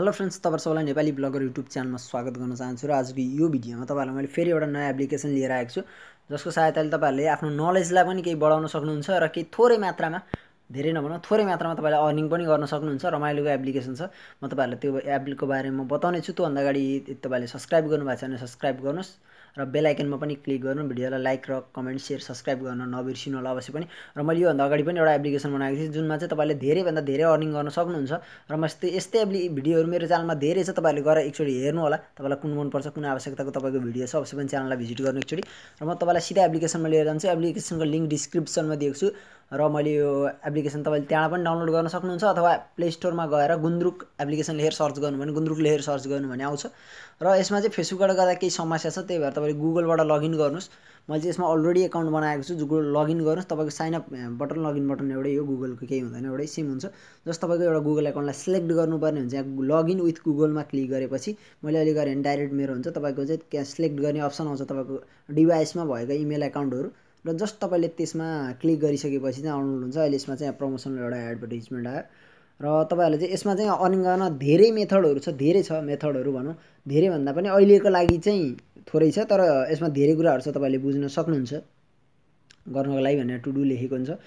Hello friends तपाईँ सबैलाई Nepali bagger YouTube च्यानलमा स्वागत गर्न चाहन्छु र आजको यो भिडियोमा तपाईँहरूलाई मैले फेरि एउटा नयाँ एप्लिकेसन लिएर आएको छु जसको सहायताले तपाईँहरूले आफ्नो नलेजलाई पनि केही बढाउन सक्नुहुन्छ र केही थोरै मात्रामा धेरै नभन थोरै मात्रामा तपाईँले अर्निङ पनि गर्न सक्नुहुन्छ रमाइलोको एप्लिकेसन छ म तपाईँहरूलाई त्यो एप्लिकको बारेमा बताउने छु त्योभन्दा अगाडि तपाईँले सब्सक्राइब गर्नुभएको छ भने सब्सक्राइब गर्नुहोस् र बेलायकनमा पनि क्लिक गर्नु भिडियोलाई लाइक र कमेन्ट सेयर सब्सक्राइब गर्न नबिर्सिनु होला अवश्य पनि र मैले योभन्दा अगाडि पनि एउटा एप्लिकेसन बनाएको थिएँ जुनमा चाहिँ तपाईँले धेरैभन्दा धेरै अर्निङ गर्न सक्नुहुन्छ र म यस्तै यस्तै एप्लि भिडियोहरू मेरो च्यानलमा धेरै छ तपाईँहरूले गएर एकचोटि हेर्नु होला तपाईँलाई कुन मनपर्छ कुन आवश्यकताको तपाईँको भिडियो छ अवश्य पनि च्यानललाई भिजिट गर्नु एकचोटि र म तपाईँलाई सिधा एप्लिकेसनमा लिएर जान्छु एप्लिकेसनको लिङ्क डिस्क्रिप्सनमा दिएको छु र मैले यो एप्लिकेसन तपाईँले त्यहाँबाट पनि डाउनलोड गर्न सक्नुहुन्छ अथवा प्ले स्टोरमा गएर गुन्द्रुक एप्लिकेसन लेखेर सर्च गर्नु भने गुन्द्रुक लेखेर सर्च गर्नु भने आउँछ र यसमा चाहिँ फेसबुकबाट गर्दा केही समस्या छ त्यही भएर तपाईँले गुगलबाट लगइन गर्नुहोस् मैले चाहिँ यसमा अलरेडी एकाउन्ट बनाएको छु गुगल लगइन गर्नुहोस् तपाईँको साइनअप बटन लगइन बटन एउटै हो गुगलको केही हुँदैन एउटै सिम हुन्छ जस्तो तपाईँको एउटा गुगल एकाउन्टलाई सिलेक्ट गर्नुपर्ने हुन्छ यहाँ लगइन विथ गुगलमा क्लिक गरेपछि मैले अहिले गरेँ भने डाइरेक्ट मेरो हुन्छ तपाईँको चाहिँ त्यहाँ सिलेक्ट गर्ने अप्सन आउँछ तपाईँको डिभाइसमा भएको इमेल एकाउन्टहरू र जस्ट तपाईँले त्यसमा क्लिक गरिसकेपछि चाहिँ हुन्छ अहिले यसमा चाहिँ प्रमोसनल एउटा एडभर्टिजमेन्ट आयो र तपाईँहरूले चाहिँ यसमा चाहिँ अर्निङ गर्न धेरै मेथडहरू छ धेरै छ मेथडहरू भनौँ धेरैभन्दा पनि अहिलेको लागि चाहिँ थोरै छ तर यसमा धेरै कुराहरू छ तपाईँले बुझ्न सक्नुहुन्छ गर्नको लागि भनेर टु डु लेखेको हुन्छ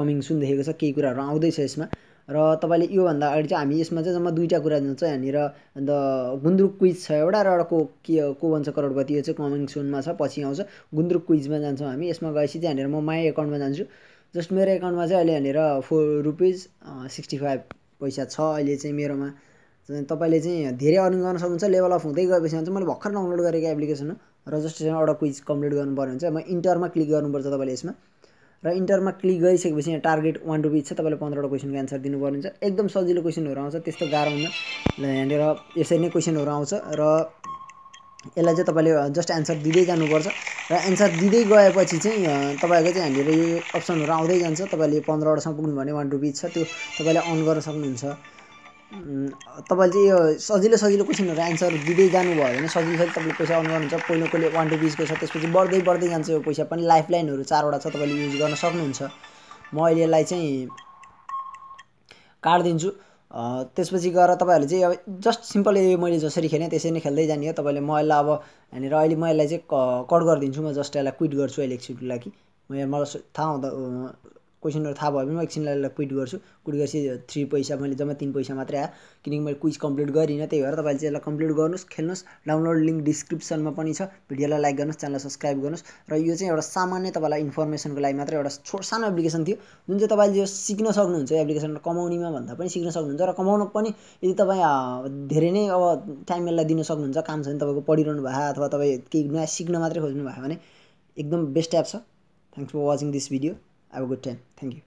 कमिङ सुन देखेको छ केही कुराहरू आउँदैछ यसमा र तपाईँले योभन्दा अगाडि चाहिँ हामी यसमा चाहिँ जम्मा दुईवटा कुरा जान्छ यहाँनिर अन्त गुन्द्रुक क्विज छ एउटा र एउटा के को भन्छ करोडपति यो चाहिँ कमिङ सुनमा छ पछि आउँछ गुन्द्रुक क्विजमा जान्छौँ हामी यसमा गएपछि चाहिँ यहाँनिर म माई एकाउन्टमा जान्छु जस्ट मेरो एकाउन्टमा चाहिँ अहिले यहाँनिर फोर रुपिज सिक्सटी फाइभ पैसा छ अहिले चाहिँ मेरोमा तपाईँले चाहिँ धेरै अर्निङ गर्न सक्नुहुन्छ लेभल अफ हुँदै गएपछि हुन्छ मैले भर्खर डाउनलोड गरेको एप्लिकेसन हो रजिस्ट्रेसन एउटा क्विज कम्प्लिट गर्नुपर्ने हुन्छ म इन्टरमा क्लिक गर्नुपर्छ तपाईँले यसमा र इन्टरमा क्लिक गरिसकेपछि यहाँ टार्गेट वान रुपिज छ तपाईँले पन्ध्रवटा क्वेसनको एन्सर दिनुपर्ने हुन्छ एकदम सजिलो क्वेसनहरू आउँछ त्यस्तो गाह्रो हुन्छ ल यहाँनिर यसरी नै क्वेसनहरू आउँछ र यसलाई चाहिँ तपाईँले जस्ट एन्सर दिँदै जानुपर्छ र एन्सर दिँदै गएपछि चाहिँ तपाईँको चाहिँ हामीले यो अप्सनहरू आउँदै जान्छ तपाईँले पन्ध्रवटासम्म पुग्नु भने वान रुपिज छ त्यो तपाईँले अन गर्न सक्नुहुन्छ तपाईँले चाहिँ यो सजिलो सजिलो क्वेसनहरू एन्सर दिँदै जानुभयो भने सजिलो सजिलो तपाईँले पैसा अर्न गर्नुहुन्छ पहिलो कसले वान रुपिजको छ त्यसपछि बढ्दै बढ्दै जान्छ यो पैसा पनि लाइफ लाइनहरू चारवटा छ तपाईँले युज गर्न सक्नुहुन्छ म अहिले यसलाई चाहिँ काटिदिन्छु त्यसपछि गएर तपाईँहरूले चाहिँ अब जस्ट सिम्पल यो मैले जसरी खेलेँ त्यसरी नै खेल्दै जाने हो तपाईँले म यसलाई अब यहाँनिर अहिले म यसलाई चाहिँ कट गरिदिन्छु म जस्ट यसलाई क्विट गर्छु अहिले एकछिनको लागि म मलाई थाहा हुँदा क्वेसनहरू थाहा भयो भने म एकछिन क्विट गर्छु क्विट गरेपछि थ्री पैसा मैले जम्मा तिन पैसा मात्रै आयो किनकि मैले क्विज कम्प्लिट गरिनँ त्यही भएर तपाईँले चाहिँ यसलाई कम्प्लिट गर्नुहोस् खेल्नुहोस् डाउनलोड लिङ्क डिस्क्रिप्सनमा पनि छ भिडियोलाई लाइक गर्नुहोस् च्यानललाई सब्सक्राइब गर्नुहोस् र यो चाहिँ एउटा सामान्य तपाईँलाई इन्फर्मेसनको लागि मात्र एउटा छोटो सानो एप्लिकेसन थियो जुन चाहिँ तपाईँले यो सिक्न सक्नुहुन्छ एप्लिकेसन कमाउनेमा भन्दा पनि सिक्न सक्नुहुन्छ र कमाउनु पनि यदि तपाईँ धेरै नै अब टाइम यसलाई दिन सक्नुहुन्छ काम छ भने तपाईँको पढिरहनु भएको अथवा तपाईँ केही नयाँ सिक्न मात्रै खोज्नु भयो भने एकदम बेस्ट एप छ thanks for watching this video Have a good time. Thank you.